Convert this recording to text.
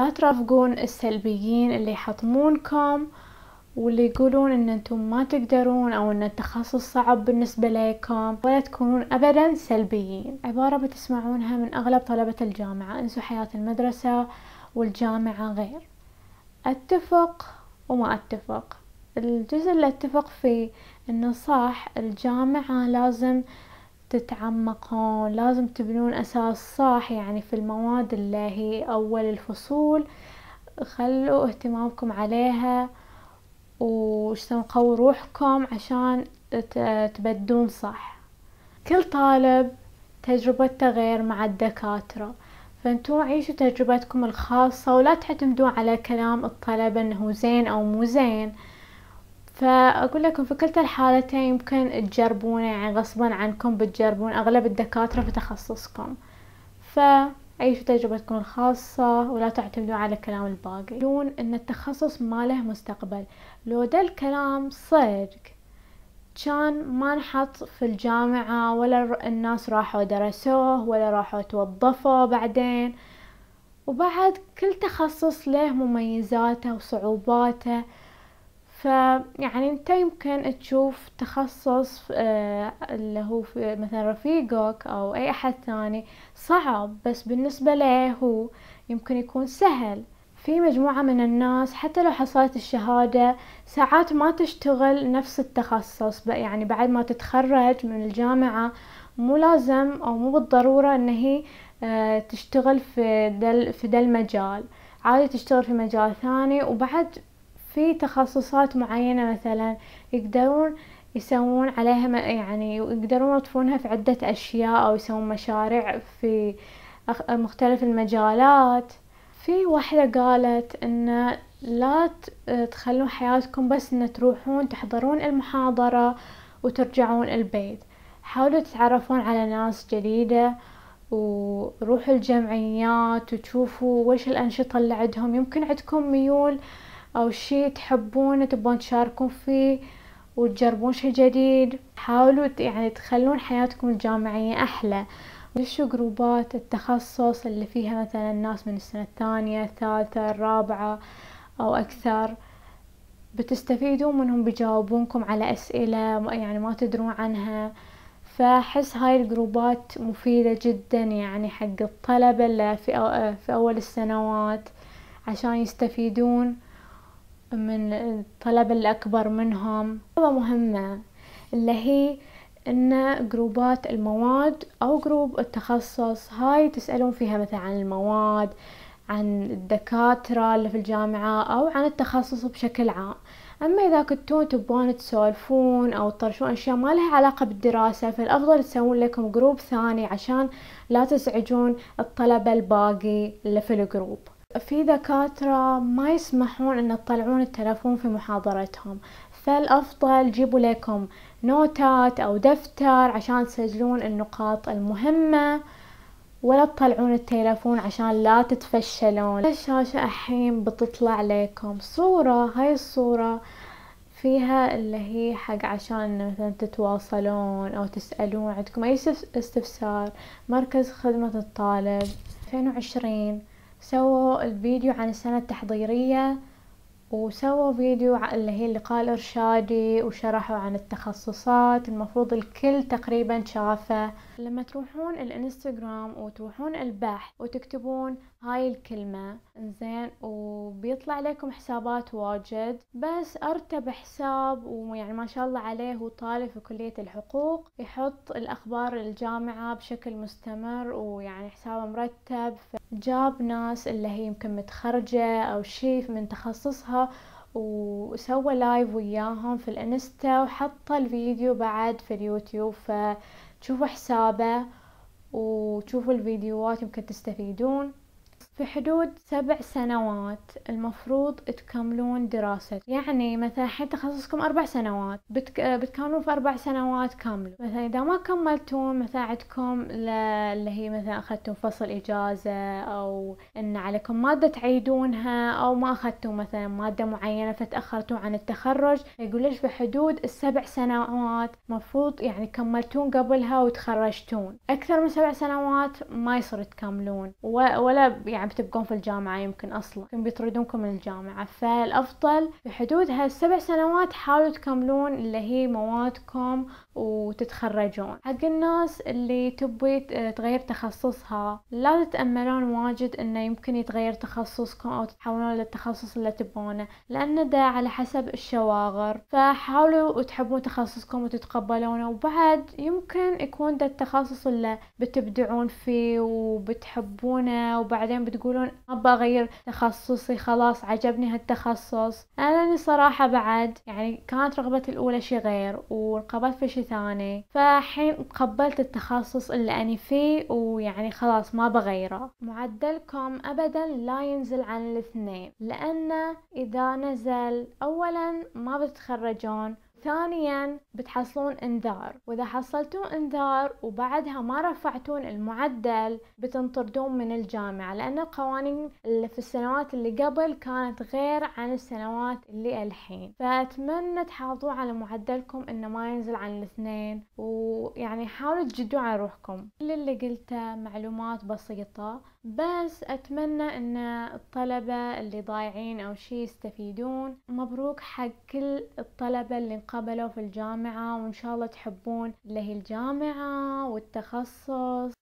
لا ترافقون السلبيين اللي يحطمونكم واللي يقولون ان انتم ما تقدرون او ان التخصص صعب بالنسبة لكم ولا تكونون ابدا سلبيين عبارة بتسمعونها من اغلب طلبة الجامعة انسوا حياة المدرسة والجامعة غير اتفق وما اتفق الجزء اللي اتفق فيه انه صح الجامعة لازم تتعمقون لازم تبنون أساس صح يعني في المواد اللي هي أول الفصول خلوا اهتمامكم عليها وشتنقوا روحكم عشان تبدون صح كل طالب تجربته غير مع الدكاترة فانتوا عيشوا تجربتكم الخاصة ولا تعتمدوا على كلام الطلبة انه زين او مو زين فأقول لكم في كلتا الحالتين يمكن تجربونه يعني غصبا عنكم بتجربون أغلب الدكاترة في تخصصكم فعيشوا تجربتكم الخاصة ولا تعتمدوا على كلام الباقي يقولون أن التخصص ما له مستقبل لو ده الكلام صدق كان ما نحط في الجامعة ولا الناس راحوا درسوه ولا راحوا توظفوا بعدين وبعد كل تخصص له مميزاته وصعوباته فيعني انت يمكن تشوف تخصص آه، اللي هو في مثلا رفيقك او اي احد ثاني صعب بس بالنسبة له هو يمكن يكون سهل في مجموعة من الناس حتى لو حصلت الشهادة ساعات ما تشتغل نفس التخصص يعني بعد ما تتخرج من الجامعة مو لازم او مو بالضرورة ان هي آه، تشتغل في دل في دل المجال عادي تشتغل في مجال ثاني وبعد في تخصصات معينة مثلا يقدرون يسوون عليها يعني يقدرون يطفونها في عدة أشياء أو يسوون مشاريع في مختلف المجالات في واحدة قالت إن لا تخلون حياتكم بس إن تروحون تحضرون المحاضرة وترجعون البيت حاولوا تتعرفون على ناس جديدة وروحوا الجمعيات وتشوفوا وش الأنشطة اللي عندهم يمكن عندكم ميول او شي تحبونه تبون تشاركون فيه وتجربون شي جديد حاولوا يعني تخلون حياتكم الجامعية احلى دشوا جروبات التخصص اللي فيها مثلا ناس من السنة الثانية الثالثة الرابعة او اكثر بتستفيدون منهم بيجاوبونكم على اسئلة يعني ما تدرون عنها فأحس هاي الجروبات مفيدة جدا يعني حق الطلبة اللي في أول السنوات عشان يستفيدون من الطلبة اللي أكبر منهم خطوة مهمة اللي هي إن جروبات المواد أو جروب التخصص هاي تسألون فيها مثلا عن المواد عن الدكاترة اللي في الجامعة أو عن التخصص بشكل عام أما إذا كنتون تبون تسولفون أو تطرشون أشياء ما لها علاقة بالدراسة فالأفضل تسوون لكم جروب ثاني عشان لا تزعجون الطلبة الباقي اللي في الجروب في دكاترة ما يسمحون ان تطلعون التلفون في محاضرتهم فالافضل جيبوا لكم نوتات او دفتر عشان تسجلون النقاط المهمة ولا تطلعون التلفون عشان لا تتفشلون الشاشة الحين بتطلع لكم صورة هاي الصورة فيها اللي هي حق عشان مثلا تتواصلون او تسألون عندكم اي استفسار مركز خدمة الطالب 2020 سووا الفيديو عن السنة التحضيرية وسووا فيديو اللي هي اللقاء الإرشادي وشرحوا عن التخصصات المفروض الكل تقريبا شافه لما تروحون الانستغرام وتروحون البحث وتكتبون هاي الكلمة انزين وبيطلع لكم حسابات واجد بس ارتب حساب ويعني ما شاء الله عليه هو طالب في كلية الحقوق يحط الأخبار الجامعة بشكل مستمر ويعني حسابه مرتب جاب ناس اللي هي يمكن متخرجة أو شيء من تخصصها وسوى لايف وياهم في الانستا وحط الفيديو بعد في اليوتيوب فتشوفوا حسابه وتشوفوا الفيديوهات يمكن تستفيدون في حدود سبع سنوات المفروض تكملون دراستك يعني مثلا الحين تخصصكم أربع سنوات بتك... بتكملون في أربع سنوات كاملة مثلا إذا ما كملتون مثلا عندكم ل... اللي هي مثلا أخذتم فصل إجازة أو إن عليكم مادة تعيدونها أو ما أخذتوا مثلا مادة معينة فتأخرتوا عن التخرج يقول ليش في حدود السبع سنوات مفروض يعني كملتون قبلها وتخرجتون أكثر من سبع سنوات ما يصير تكملون و... ولا يعني تبقون في الجامعة يمكن أصلا يمكن بيطردونكم من الجامعة فالأفضل في حدود هالسبع سنوات حاولوا تكملون اللي هي موادكم وتتخرجون حق الناس اللي تبي تغير تخصصها لا تتأملون واجد انه يمكن يتغير تخصصكم او تتحولون للتخصص اللي تبونه لان ده على حسب الشواغر فحاولوا تحبون تخصصكم وتتقبلونه وبعد يمكن يكون ده التخصص اللي بتبدعون فيه وبتحبونه وبعدين بتقولون تقولون ابى اغير تخصصي خلاص عجبني هالتخصص انا صراحة بعد يعني كانت رغبتي الاولى شي غير ورغبت في شي ثاني فحين تقبلت التخصص اللي اني فيه ويعني خلاص ما بغيره معدلكم ابدا لا ينزل عن الاثنين لانه اذا نزل اولا ما بتتخرجون ثانيا بتحصلون انذار واذا حصلتوا انذار وبعدها ما رفعتون المعدل بتنطردون من الجامعة لان القوانين اللي في السنوات اللي قبل كانت غير عن السنوات اللي الحين فاتمنى تحافظوا على معدلكم انه ما ينزل عن الاثنين ويعني حاولوا تجدوا على روحكم كل اللي قلته معلومات بسيطة بس أتمنى أن الطلبة اللي ضايعين أو شي يستفيدون مبروك حق كل الطلبة اللي انقبلوا في الجامعة وإن شاء الله تحبون اللي هي الجامعة والتخصص